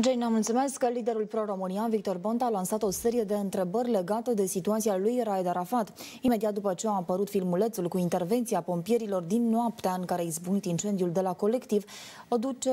Gena, mulțumesc că liderul pro-România, Victor Bonta, a lansat o serie de întrebări legate de situația lui Raed Arafat. Imediat după ce a apărut filmulețul cu intervenția pompierilor din noaptea în care a izbunit incendiul de la colectiv, o duce,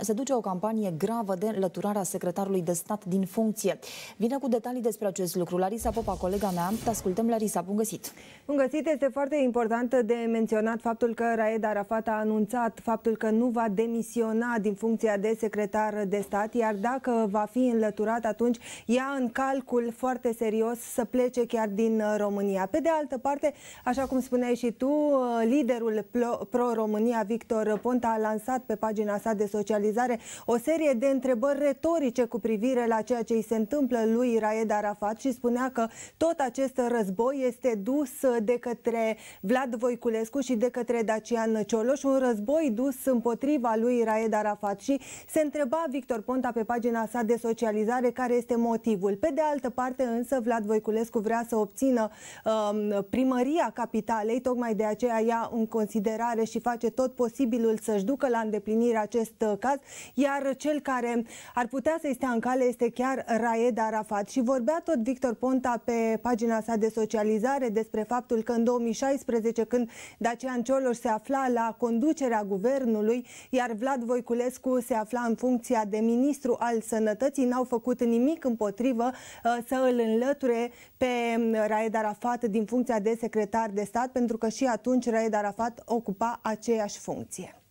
se duce o campanie gravă de înlăturarea secretarului de stat din funcție. Vine cu detalii despre acest lucru. Larisa Popa, colega mea, te ascultăm, Larisa, bun găsit! Bun găsit! Este foarte important de menționat faptul că Raed Arafat a anunțat faptul că nu va demisiona din funcția de secretar de stat înlăturat, iar dacă va fi înlăturat, atunci ia în calcul foarte serios să plece chiar din uh, România. Pe de altă parte, așa cum spuneai și tu, uh, liderul pro-România, Victor Ponta, a lansat pe pagina sa de socializare o serie de întrebări retorice cu privire la ceea ce îi se întâmplă lui Raed Arafat și spunea că tot acest război este dus de către Vlad Voiculescu și de către Dacian Cioloș, un război dus împotriva lui Raed Arafat și se întreba Victor Ponta conta pe pagina sa de socializare care este motivul. Pe de altă parte, însă, Vlad Voiculescu vrea să obțină um, primăria capitalei, tocmai de aceea ia în considerare și face tot posibilul să-și ducă la îndeplinire acest uh, caz, iar cel care ar putea să-i stea în cale este chiar Raed Arafat. Și vorbea tot Victor Ponta pe pagina sa de socializare despre faptul că în 2016, când Dacian Cioloș se afla la conducerea guvernului, iar Vlad Voiculescu se afla în funcția de ministru ministru al sănătății n-au făcut nimic împotrivă uh, să îl înlăture pe um, Raed Arafat din funcția de secretar de stat, pentru că și atunci Raed Arafat ocupa aceeași funcție.